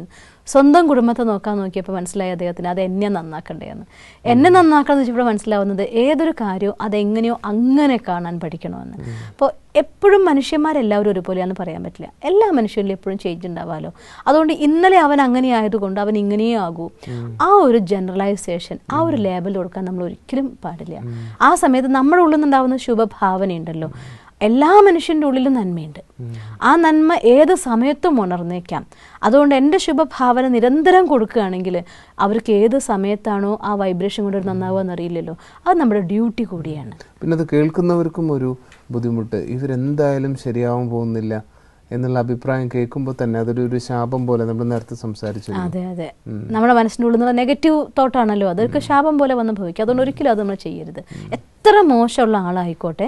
സ്വന്തം കുടുംബത്തെ നോക്കാൻ നോക്കിയപ്പോൾ മനസ്സിലായി അദ്ദേഹത്തിന് അത് എന്നെ നന്നാക്കണ്ടേന്ന് എന്നെ നന്നാക്കണം എന്ന് വെച്ചപ്പോൾ മനസ്സിലാവുന്നത് ഏതൊരു കാര്യവും അതെങ്ങനെയോ അങ്ങനെ കാണാൻ പഠിക്കണമെന്ന് അപ്പോൾ എപ്പോഴും മനുഷ്യന്മാരെല്ലാവരും ഒരുപോലെയാന്ന് പറയാൻ പറ്റില്ല എല്ലാ മനുഷ്യരിലും എപ്പോഴും ചേഞ്ച് ഉണ്ടാവാമല്ലോ അതുകൊണ്ട് ഇന്നലെ അവൻ അങ്ങനെ ആയതുകൊണ്ട് അവൻ ഇങ്ങനെയേ ആകൂ ആ ഒരു ജനറലൈസേഷൻ ആ ഒരു ലേബൽ കൊടുക്കാൻ നമ്മൾ ഒരിക്കലും പാടില്ല ആ സമയത്ത് നമ്മുടെ ഉള്ളിൽ നിന്നുണ്ടാവുന്ന ശുഭഭാവനയുണ്ടല്ലോ എല്ലാ മനുഷ്യൻ്റെ ഉള്ളിലും നന്മയുണ്ട് ആ നന്മ ഏത് സമയത്തും ഉണർന്നേക്കാം അതുകൊണ്ട് എൻ്റെ ശുഭഭാവന നിരന്തരം കൊടുക്കുകയാണെങ്കിൽ അവർക്ക് ഏത് സമയത്താണോ ആ വൈബ്രേഷൻ കൊണ്ട് നന്നാവുക അറിയില്ലല്ലോ അത് നമ്മുടെ ഡ്യൂട്ടി കൂടിയാണ് പിന്നെ അത് കേൾക്കുന്നവർക്കും ഒരു ബുദ്ധിമുട്ട് ഇവരെന്തായാലും ശരിയാവാൻ പോകുന്നില്ല എന്നുള്ള അഭിപ്രായം കേൾക്കുമ്പോൾ തന്നെ അതൊരു ഒരു ശാപം പോലെ നമ്മൾ നേരത്തെ സംസാരിച്ചു അതെ അതെ നമ്മുടെ മനസ്സിനുള്ളിൽ നെഗറ്റീവ് തോട്ടാണല്ലോ അതൊക്കെ ശാപം പോലെ വന്ന് ഭവിക്കും അതുകൊണ്ട് ഒരിക്കലും അത് നമ്മൾ ചെയ്യരുത് എത്ര മോശമുള്ള ആളായിക്കോട്ടെ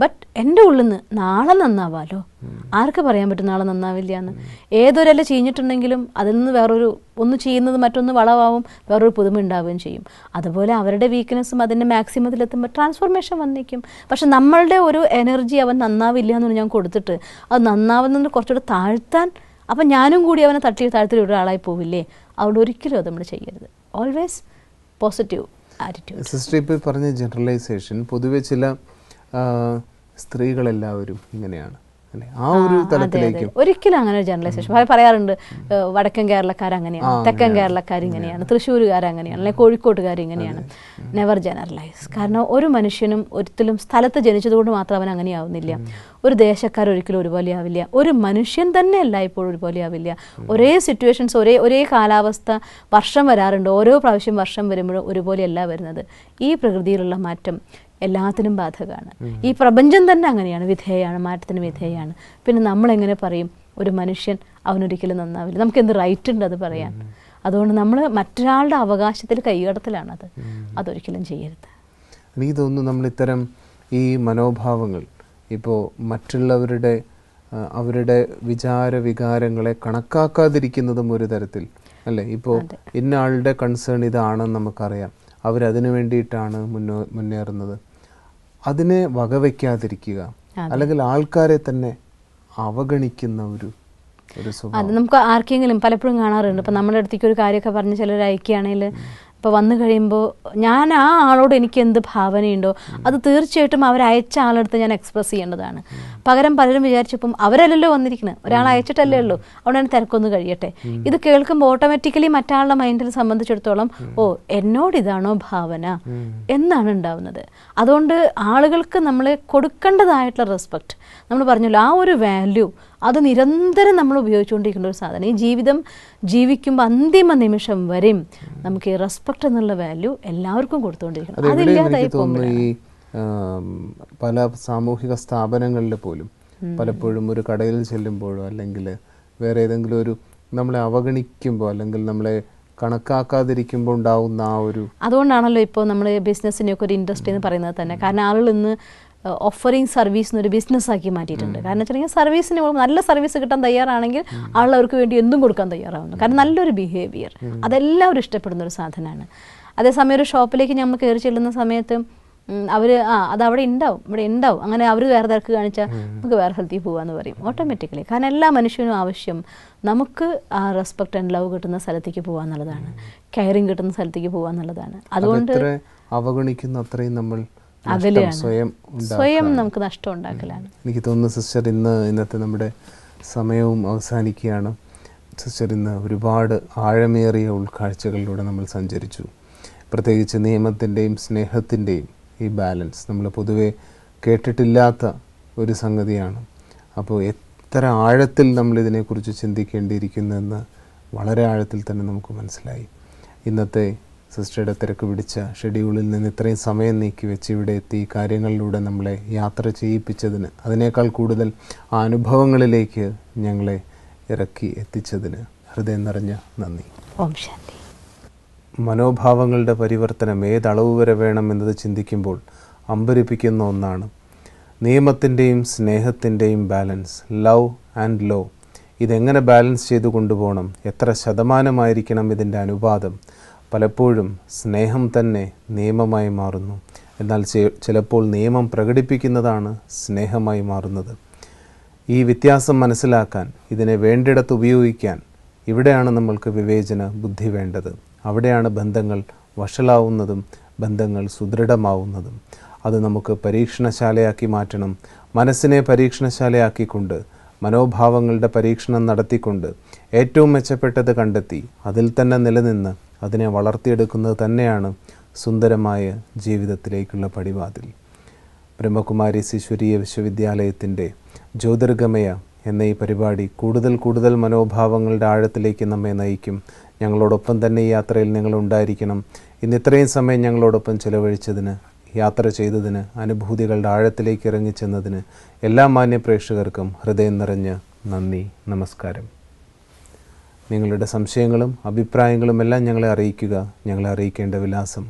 ബട്ട് എൻ്റെ ഉള്ളിൽ നിന്ന് നാളെ നന്നാവാലോ ആർക്ക് പറയാൻ പറ്റും നാളെ നന്നാവില്ല എന്ന് ഏതൊരല്ല ചെയ്യിഞ്ഞിട്ടുണ്ടെങ്കിലും അതിൽ നിന്ന് വേറൊരു ഒന്ന് ചെയ്യുന്നത് മറ്റൊന്ന് വളവാവും വേറൊരു പുതുമ ഉണ്ടാവുകയും ചെയ്യും അതുപോലെ അവരുടെ വീക്ക്നെസ്സും അതിൻ്റെ മാക്സിമത്തിലെത്തുമ്പോൾ ട്രാൻസ്ഫോർമേഷൻ വന്നിരിക്കും പക്ഷെ നമ്മളുടെ ഒരു എനർജി അവൻ നന്നാവില്ല എന്ന് ഞാൻ കൊടുത്തിട്ട് അത് നന്നാവുന്നതിന് കുറച്ചുകൂടെ താഴ്ത്താൻ അപ്പം ഞാനും കൂടി അവനെ തട്ടി താഴ്ത്തി ഒരാളായി പോവില്ലേ അവിടെ ഒരിക്കലും അത് നമ്മൾ ചെയ്യരുത് ഓൾവേസ് പോസിറ്റീവ് ആറ്റിറ്റ്യൂഡ് സിസ്റ്റർ ഇപ്പോൾ പറഞ്ഞ ജനറലൈസേഷൻ പൊതുവെ ചില സ്ത്രീകളെല്ലാവരും ഇങ്ങനെയാണ് ആ ഒരു തലത്തിലേക്ക് ഒരിക്കലും അങ്ങനെ ഒരു ജനറലൈസേഷൻ പറയാറുണ്ട് വടക്കൻ കേരളക്കാർ അങ്ങനെയാണ് തെക്കൻ കേരളക്കാർ ഇങ്ങനെയാണ് തൃശ്ശൂരുകാർ അങ്ങനെയാണ് അല്ലെങ്കിൽ കോഴിക്കോട്ടുകാർ ഇങ്ങനെയാണ് നെവർ ജനറലൈസ് കാരണം ഒരു മനുഷ്യനും ഒരിക്കലും സ്ഥലത്ത് ജനിച്ചതുകൊണ്ട് മാത്രം അവൻ അങ്ങനെയാവുന്നില്ല ഒരു ദേശക്കാർ ഒരിക്കലും ഒരുപോലെ ആവില്ല ഒരു മനുഷ്യൻ തന്നെ എല്ലായ്പ്പോഴും ഒരുപോലെ ആവില്ല ഒരേ സിറ്റുവേഷൻസ് ഒരേ ഒരേ കാലാവസ്ഥ വർഷം വരാറുണ്ട് ഓരോ പ്രാവശ്യം വർഷം വരുമ്പോഴും ഒരുപോലെയല്ല വരുന്നത് ഈ പ്രകൃതിയിലുള്ള മാറ്റം എല്ലാത്തിനും ബാധകമാണ് ഈ പ്രപഞ്ചം തന്നെ അങ്ങനെയാണ് വിധേയമാണ് മാറ്റത്തിന് വിധേയമാണ് പിന്നെ നമ്മളെങ്ങനെ പറയും ഒരു മനുഷ്യൻ അവനൊരിക്കലും നന്നാവില്ല നമുക്ക് എന്ത് റൈറ്റ് ഉണ്ട് അത് പറയാൻ അതുകൊണ്ട് നമ്മൾ മറ്റൊരാളുടെ അവകാശത്തിൽ അത് അതൊരിക്കലും ചെയ്യരുത് എനിക്ക് തോന്നുന്നു നമ്മൾ ഇത്തരം ഈ മനോഭാവങ്ങൾ ഇപ്പോൾ മറ്റുള്ളവരുടെ അവരുടെ വിചാര വികാരങ്ങളെ കണക്കാക്കാതിരിക്കുന്നതും ഒരു തരത്തിൽ അല്ലേ ഇപ്പോൾ ഇന്ന ആളുടെ കൺസേൺ ഇതാണെന്ന് നമുക്കറിയാം അവരതിനു വേണ്ടിയിട്ടാണ് മുന്നോ മുന്നേറുന്നത് അതിനെ വകവയ്ക്കാതിരിക്കുക അല്ലെങ്കിൽ ആൾക്കാരെ തന്നെ അവഗണിക്കുന്ന ഒരു അത് നമുക്ക് ആർക്കെങ്കിലും പലപ്പോഴും കാണാറുണ്ട് ഇപ്പം നമ്മുടെ അടുത്തേക്ക് ഒരു കാര്യമൊക്കെ പറഞ്ഞ് ചിലർ അയക്കുകയാണെങ്കിൽ ഇപ്പോൾ വന്നു കഴിയുമ്പോൾ ഞാൻ ആ ആളോട് എനിക്ക് എന്ത് ഭാവനയുണ്ടോ അത് തീർച്ചയായിട്ടും അവരയച്ച ആളെടുത്ത് ഞാൻ എക്സ്പ്രസ് ചെയ്യേണ്ടതാണ് പകരം പലരും വിചാരിച്ചപ്പം അവരല്ലല്ലോ വന്നിരിക്കുന്നത് ഒരാൾ അയച്ചിട്ടല്ലേ ഉള്ളൂ ഞാൻ തിരക്കൊന്ന് കഴിയട്ടെ ഇത് കേൾക്കുമ്പോൾ ഓട്ടോമാറ്റിക്കലി മറ്റാളുടെ മൈൻഡിൽ സംബന്ധിച്ചിടത്തോളം ഓ എന്നോട് ഇതാണോ ഭാവന എന്നാണ് ഉണ്ടാവുന്നത് അതുകൊണ്ട് ആളുകൾക്ക് നമ്മൾ കൊടുക്കേണ്ടതായിട്ടുള്ള റെസ്പെക്റ്റ് നമ്മൾ പറഞ്ഞല്ലോ ആ ഒരു വാല്യൂ അത് നിരന്തരം നമ്മൾ ഉപയോഗിച്ചുകൊണ്ടിരിക്കുന്ന ഒരു സാധനം ഈ ജീവിതം ജീവിക്കുമ്പോൾ അന്തിമ നിമിഷം വരെയും നമുക്ക് ഈ റെസ്പെക്ട് എന്നുള്ള വാല്യൂ എല്ലാവർക്കും കൊടുത്തുകൊണ്ടിരിക്കണം അതില്ലാതായി ഈ പല സാമൂഹിക സ്ഥാപനങ്ങളിൽ പോലും പലപ്പോഴും ഒരു കടയിൽ ചെല്ലുമ്പോഴോ അല്ലെങ്കിൽ വേറെ ഏതെങ്കിലും ഒരു നമ്മളെ അവഗണിക്കുമ്പോൾ അല്ലെങ്കിൽ നമ്മളെ കണക്കാക്കാതിരിക്കുമ്പോൾ ഉണ്ടാവുന്ന ആ ഒരു അതുകൊണ്ടാണല്ലോ ഇപ്പോൾ നമ്മൾ ബിസിനസ്സിനെയൊക്കെ ഒരു ഇൻഡസ്ട്രി എന്ന് പറയുന്നത് തന്നെ കാരണം ആളുകൾ ഇന്ന് ഓഫറിങ് സർവീസ് എന്നൊരു ബിസിനസ്സാക്കി മാറ്റിയിട്ടുണ്ട് കാരണം വെച്ചിട്ടുണ്ടെങ്കിൽ സർവീസിന് നല്ല സർവീസ് കിട്ടാൻ തയ്യാറാണെങ്കിൽ ആളവർക്ക് വേണ്ടി എന്തും കൊടുക്കാൻ തയ്യാറാവുന്നു കാരണം നല്ലൊരു ബിഹേവിയർ അതെല്ലാവരും ഇഷ്ടപ്പെടുന്ന ഒരു സാധനമാണ് അതേസമയം ഒരു ഷോപ്പിലേക്ക് നമ്മൾ കയറി ചെല്ലുന്ന സമയത്ത് അവർ ആ അത് അവിടെ ഉണ്ടാവും ഇവിടെ ഉണ്ടാവും അങ്ങനെ അവർ വേറെ തിരക്ക് കാണിച്ചാൽ നമുക്ക് വേറെ സ്ഥലത്തേക്ക് പോകാമെന്ന് പറയും ഓട്ടോമാറ്റിക്കലി കാരണം എല്ലാ മനുഷ്യനും ആവശ്യം നമുക്ക് ആ റെസ്പെക്ട് ആൻഡ് ലവ് കിട്ടുന്ന സ്ഥലത്തേക്ക് പോകുക എന്നുള്ളതാണ് കെയറിങ് കിട്ടുന്ന സ്ഥലത്തേക്ക് പോകുക എന്നുള്ളതാണ് അതുകൊണ്ട് അവഗണിക്കുന്ന അത്രയും നമ്മൾ സ്വയം സ്വയം നമുക്ക് നഷ്ടം ഉണ്ടാക്കലാണ് എനിക്ക് തോന്നുന്നു സിസ്റ്റർ ഇന്ന് ഇന്നത്തെ നമ്മുടെ സമയവും അവസാനിക്കുകയാണ് സിസ്റ്റർ ഇന്ന് ഒരുപാട് ആഴമേറിയ ഉൾക്കാഴ്ചകളിലൂടെ നമ്മൾ സഞ്ചരിച്ചു പ്രത്യേകിച്ച് നിയമത്തിൻ്റെയും സ്നേഹത്തിൻ്റെയും ഈ ബാലൻസ് നമ്മൾ പൊതുവെ കേട്ടിട്ടില്ലാത്ത ഒരു സംഗതിയാണ് അപ്പോൾ എത്ര ആഴത്തിൽ നമ്മൾ ഇതിനെക്കുറിച്ച് എന്ന് വളരെ ആഴത്തിൽ തന്നെ നമുക്ക് മനസ്സിലായി ഇന്നത്തെ സിസ്റ്ററുടെ തിരക്ക് പിടിച്ച ഷെഡ്യൂളിൽ നിന്ന് ഇത്രയും സമയം നീക്കി വെച്ച് ഇവിടെ എത്തി കാര്യങ്ങളിലൂടെ നമ്മളെ യാത്ര ചെയ്യിപ്പിച്ചതിന് അതിനേക്കാൾ കൂടുതൽ ആ അനുഭവങ്ങളിലേക്ക് ഞങ്ങളെ ഇറക്കി എത്തിച്ചതിന് ഹൃദയം നിറഞ്ഞ നന്ദി മനോഭാവങ്ങളുടെ പരിവർത്തനം ഏതളവ് വരെ വേണം എന്നത് ചിന്തിക്കുമ്പോൾ അമ്പരിപ്പിക്കുന്ന ഒന്നാണ് നിയമത്തിൻ്റെയും സ്നേഹത്തിൻ്റെയും ബാലൻസ് ലവ് ആൻഡ് ലോ ഇതെങ്ങനെ ബാലൻസ് ചെയ്തു കൊണ്ടുപോകണം എത്ര ശതമാനമായിരിക്കണം ഇതിൻ്റെ അനുപാതം പലപ്പോഴും സ്നേഹം തന്നെ നിയമമായി മാറുന്നു എന്നാൽ ചിലപ്പോൾ നിയമം പ്രകടിപ്പിക്കുന്നതാണ് സ്നേഹമായി മാറുന്നത് ഈ വ്യത്യാസം മനസ്സിലാക്കാൻ ഇതിനെ വേണ്ടിടത്ത് ഉപയോഗിക്കാൻ ഇവിടെയാണ് നമ്മൾക്ക് വിവേചന ബുദ്ധി വേണ്ടത് അവിടെയാണ് ബന്ധങ്ങൾ വഷളാവുന്നതും ബന്ധങ്ങൾ സുദൃഢമാവുന്നതും അത് നമുക്ക് പരീക്ഷണശാലയാക്കി മാറ്റണം മനസ്സിനെ പരീക്ഷണശാലയാക്കിക്കൊണ്ട് മനോഭാവങ്ങളുടെ പരീക്ഷണം നടത്തിക്കൊണ്ട് ഏറ്റവും മെച്ചപ്പെട്ടത് കണ്ടെത്തി അതിൽ തന്നെ നിലനിന്ന് അതിനെ വളർത്തിയെടുക്കുന്നത് തന്നെയാണ് സുന്ദരമായ ജീവിതത്തിലേക്കുള്ള പടിവാതിൽ ബ്രഹ്മകുമാരി ശിശുരീയ വിശ്വവിദ്യാലയത്തിൻ്റെ ജ്യോതിർഗമയ എന്ന ഈ പരിപാടി കൂടുതൽ കൂടുതൽ മനോഭാവങ്ങളുടെ ആഴത്തിലേക്ക് നമ്മെ നയിക്കും ഞങ്ങളോടൊപ്പം തന്നെ ഈ യാത്രയിൽ നിങ്ങൾ ഉണ്ടായിരിക്കണം ഇന്ന് ഇത്രയും സമയം ഞങ്ങളോടൊപ്പം ചിലവഴിച്ചതിന് യാത്ര ചെയ്തതിന് അനുഭൂതികളുടെ ആഴത്തിലേക്ക് ഇറങ്ങിച്ചെന്നതിന് എല്ലാ മാന്യ പ്രേക്ഷകർക്കും ഹൃദയം നിറഞ്ഞ നന്ദി നമസ്കാരം നിങ്ങളുടെ സംശയങ്ങളും അഭിപ്രായങ്ങളും എല്ലാം ഞങ്ങളെ അറിയിക്കുക ഞങ്ങളെ അറിയിക്കേണ്ട വിലാസം